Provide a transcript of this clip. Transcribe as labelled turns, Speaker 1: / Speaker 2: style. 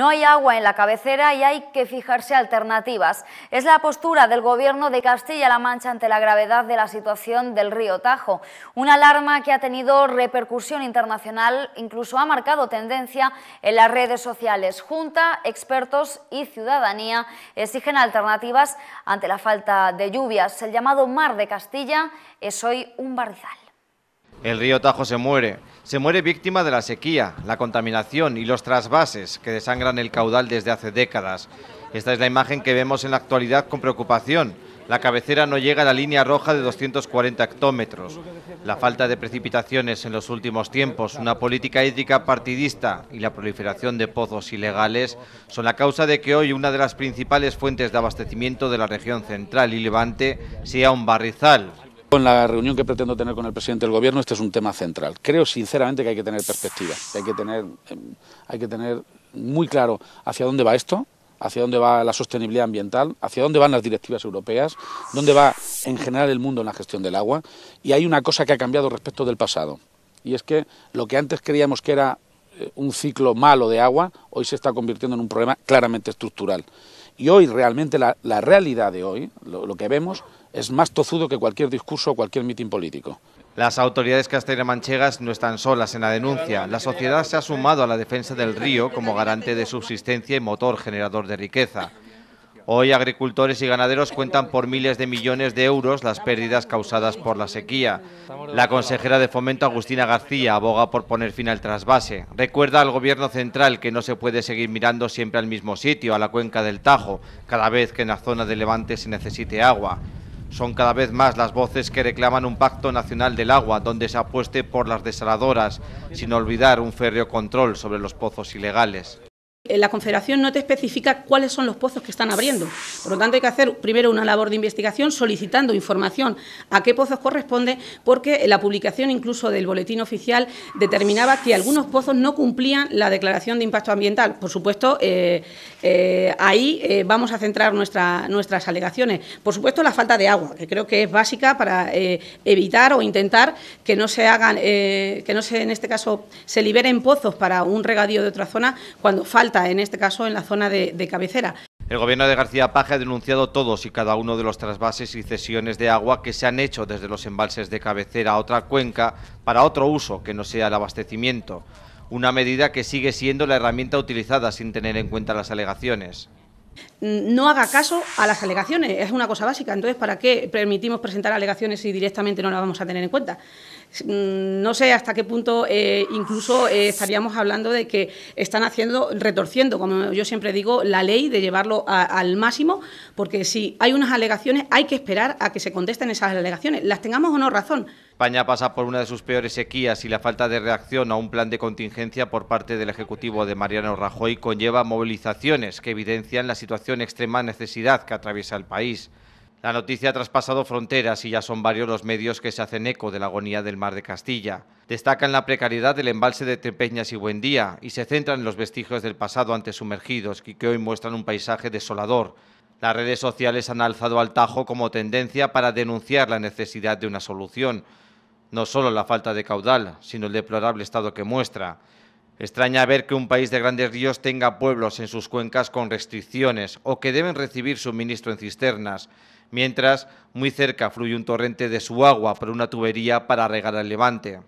Speaker 1: No hay agua en la cabecera y hay que fijarse alternativas. Es la postura del Gobierno de Castilla-La Mancha ante la gravedad de la situación del río Tajo. Una alarma que ha tenido repercusión internacional, incluso ha marcado tendencia en las redes sociales. Junta, expertos y ciudadanía exigen alternativas ante la falta de lluvias. El llamado Mar de Castilla es hoy un barrizal. El río Tajo se muere. Se muere víctima de la sequía, la contaminación y los trasvases que desangran el caudal desde hace décadas. Esta es la imagen que vemos en la actualidad con preocupación. La cabecera no llega a la línea roja de 240 hectómetros. La falta de precipitaciones en los últimos tiempos, una política hídrica partidista y la proliferación de pozos ilegales son la causa de que hoy una de las principales fuentes de abastecimiento de la región central y
Speaker 2: levante sea un barrizal, en la reunión que pretendo tener con el presidente del gobierno, este es un tema central. Creo sinceramente que hay que tener perspectiva, hay que tener, em, hay que tener muy claro hacia dónde va esto, hacia dónde va la sostenibilidad ambiental, hacia dónde van las directivas europeas, dónde va en general el mundo en la gestión del agua. Y hay una cosa que ha cambiado respecto del pasado, y es que lo que antes creíamos que era eh, un ciclo malo de agua, hoy se está convirtiendo en un problema claramente estructural. Y hoy realmente la, realidad de hoy, lo, que vemos, es más tozudo que cualquier discurso o cualquier mitin político.
Speaker 1: Las autoridades castaña-manchegas no están solas en la denuncia. La sociedad se ha sumado a la defensa del río como garante de subsistencia y motor generador de riqueza. Hoy agricultores y ganaderos cuentan por miles de millones de euros las pérdidas causadas por la sequía. La consejera de Fomento Agustina García aboga por poner fin al trasvase. Recuerda al gobierno central que no se puede seguir mirando siempre al mismo sitio, a la cuenca del Tajo, cada vez que en la zona de Levante se necesite agua. Son cada vez más las voces que reclaman un pacto nacional del agua donde se apueste por las desaladoras, sin olvidar un férreo control sobre los pozos ilegales.
Speaker 3: Eh, la Confederación no te especifica cuáles son los pozos que están abriendo. Por lo tanto, hay que hacer primero una labor de investigación solicitando información a qué pozos corresponde, porque la publicación incluso del boletín oficial determinaba que algunos pozos no cumplían la declaración de impacto ambiental. Por supuesto, eh, eh, ahí vamos a centrar nuestras alegaciones. Por supuesto, la falta de agua, que creo que es básica para evitar o intentar que no se hagan, que no se, en este caso, se liberen pozos para un regadío de otra zona cuando falta en este caso, en la zona de, de cabecera.
Speaker 1: El gobierno de García Paje ha denunciado todos y cada uno de los trasvases y cesiones de agua que se han hecho desde los embalses de cabecera a otra cuenca para otro uso que no sea el abastecimiento, una medida que sigue siendo la herramienta utilizada sin tener en cuenta las alegaciones.
Speaker 3: Mm, no haga caso a las alegaciones. Es una cosa básica. Entonces, ¿para qué permitimos presentar alegaciones si directamente no las vamos a tener en cuenta? Mm, no sé hasta qué punto eh, incluso eh, estaríamos hablando de que están haciendo, retorciendo, como yo siempre digo, la ley de llevarlo al máximo, porque si hay unas alegaciones hay que esperar a que se contesten esas alegaciones, las tengamos o no razón.
Speaker 1: España pasa por una de sus peores sequías y la falta de reacción a un plan de contingencia por parte del Ejecutivo de Mariano Rajoy conlleva movilizaciones que evidencian la situación extrema necesidad que atraviesa el país. La noticia ha traspasado fronteras y ya son varios los medios que se hacen eco de la agonía del mar de Castilla. Destacan la precariedad del embalse de Trepeñas y Buendía y se centran en los vestigios del pasado antes sumergidos que hoy muestran un paisaje desolador. Las redes sociales han alzado al tajo como tendencia para denunciar la necesidad de una solución no solo la falta de caudal, sino el deplorable estado que muestra. Extraña ver que un país de grandes ríos tenga pueblos en sus cuencas con restricciones o que deben recibir suministro en cisternas, mientras muy cerca fluye un torrente de su agua por una tubería para regar al levante.